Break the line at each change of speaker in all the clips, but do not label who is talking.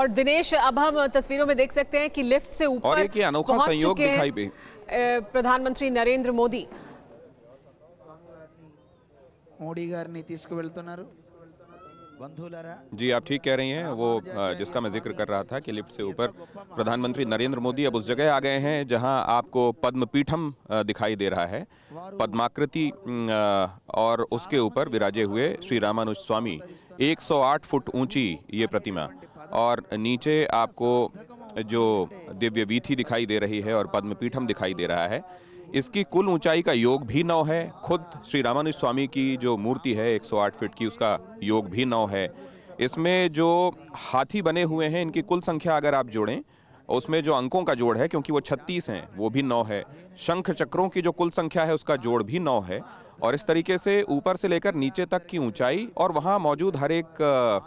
और दिनेश अब हम तस्वीरों में देख सकते हैं कि लिफ्ट से ऊपर अनोखा संयोग दिखाई प्रधानमंत्री नरेंद्र मोदी मोदी गार जी
आप ठीक कह रही हैं वो जिसका मैं जिक्र कर रहा था कि लिफ्ट से ऊपर प्रधानमंत्री नरेंद्र मोदी अब उस जगह आ गए हैं जहां आपको पद्म पीठम दिखाई दे रहा है पद्माकृति और उसके ऊपर विराजे हुए श्री रामानुज स्वामी 108 फुट ऊंची ये प्रतिमा और नीचे आपको जो दिव्य वीथी दिखाई दे रही है और पद्म पीठम दिखाई दे रहा है इसकी कुल ऊंचाई का योग भी नौ है खुद श्री रामानुज स्वामी की जो मूर्ति है 108 फीट की उसका योग भी नौ है इसमें जो हाथी बने हुए हैं इनकी कुल संख्या अगर आप जोड़ें उसमें जो अंकों का जोड़ है क्योंकि वो 36 हैं वो भी नौ है शंख चक्रों की जो कुल संख्या है उसका जोड़ भी नौ है और इस तरीके से ऊपर से लेकर नीचे तक की ऊंचाई और वहाँ मौजूद हर एक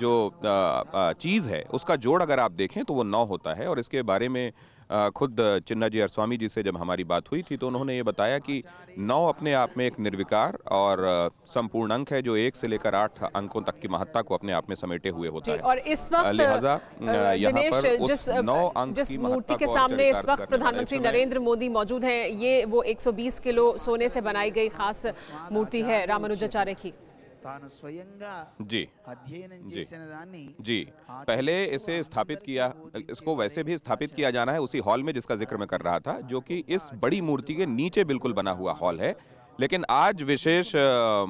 जो चीज़ है उसका जोड़ अगर आप देखें तो वो नौ होता है और इसके बारे में खुद चिन्ना जी अरस्वामी जी से जब हमारी बात हुई थी तो उन्होंने ये बताया कि नौ अपने आप में एक निर्विकार और संपूर्ण अंक है जो एक से लेकर आठ अंकों तक की महत्ता को अपने आप में समेटे हुए होता है और इस वक्त लिहाजा यहाँ पर जिस नौ अंक जिस मूर्ति के सामने इस वक्त प्रधानमंत्री नरेंद्र
मोदी मौजूद है ये वो एक किलो सोने से बनाई गई खास मूर्ति है रामानुजाचार्य की जी
जी जी पहले इसे स्थापित किया इसको वैसे भी स्थापित किया जाना है उसी हॉल में जिसका जिक्र मैं कर रहा था जो कि इस बड़ी मूर्ति के नीचे बिल्कुल बना हुआ हॉल है लेकिन आज विशेष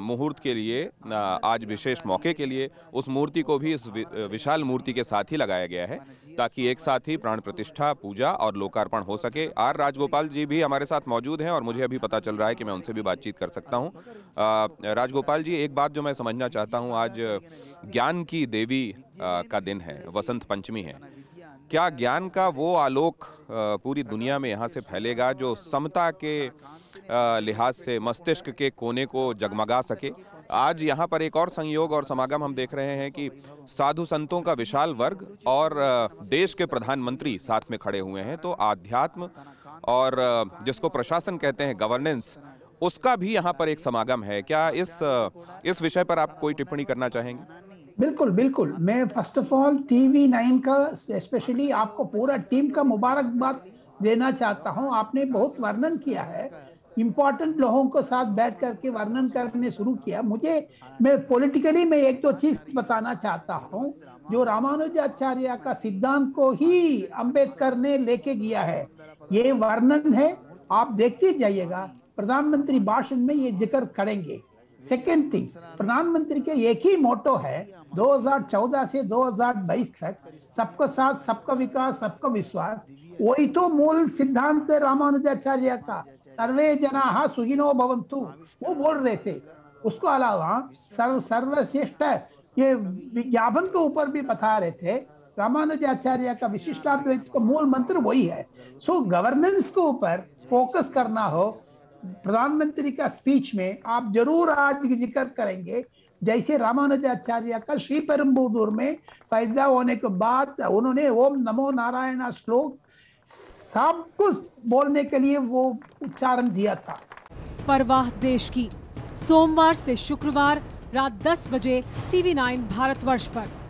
मुहूर्त के लिए आज विशेष मौके के लिए उस मूर्ति को भी इस विशाल मूर्ति के साथ ही लगाया गया है ताकि एक साथ ही प्राण प्रतिष्ठा पूजा और लोकार्पण हो सके आर राजगोपाल जी भी हमारे साथ मौजूद हैं और मुझे अभी पता चल रहा है कि मैं उनसे भी बातचीत कर सकता हूँ राजगोपाल जी एक बात जो मैं समझना चाहता हूँ आज ज्ञान की देवी का दिन है वसंत पंचमी है क्या ज्ञान का वो आलोक पूरी दुनिया में यहाँ से फैलेगा जो समता के लिहाज से मस्तिष्क के कोने को जगमगा सके आज यहाँ पर एक और संयोग और समागम हम देख रहे हैं कि साधु संतों का विशाल वर्ग और देश के प्रधानमंत्री साथ में खड़े हुए हैं तो आध्यात्म और जिसको प्रशासन कहते हैं गवर्नेंस उसका भी यहाँ पर एक समागम है क्या इस इस विषय पर आप कोई टिप्पणी करना चाहेंगे
बिल्कुल बिल्कुल मैं first of all TV nine का स्पेशली आपको पूरा टीम का मुबारकबाद देना चाहता हूँ आपने बहुत वर्णन किया है इम्पोर्टेंट लोगों को साथ बैठ करके वर्णन करने शुरू किया मुझे हाँ। मैं पॉलिटिकली मैं एक दो तो चीज बताना चाहता हूँ जो रामानुजाचार्य का सिद्धांत को ही अंबेडकर ने लेके गया है ये वर्णन है आप देखते जाइएगा प्रधानमंत्री भाषण में ये जिक्र करेंगे सेकेंड थिंग प्रधानमंत्री के एक ही मोटो है 2014 से 2022 तक सबका साथ सबका विकास सबका विश्वास वही तो मूल सिद्धांत है रामानुजाचार्य का सर्वे जना सुगिनो भवंतु वो बोल रहे थे उसको अलावा सर्व सर्वश्रेष्ठ ये विज्ञापन के ऊपर भी बता रहे थे रामानुजाचार्य का विशिष्टाद्वैत का मूल मंत्र वही है सो so, गवर्नेंस के ऊपर फोकस करना हो प्रधानमंत्री का स्पीच में आप जरूर आज जिक्र करेंगे जैसे रामानुजाचार्य का श्री परम्बूदूर में पैदा होने के बाद उन्होंने ओम नमो नारायण श्लोक सब कुछ बोलने के लिए वो उच्चारण दिया था परवाह देश की सोमवार से शुक्रवार रात 10 बजे टीवी 9 भारतवर्ष पर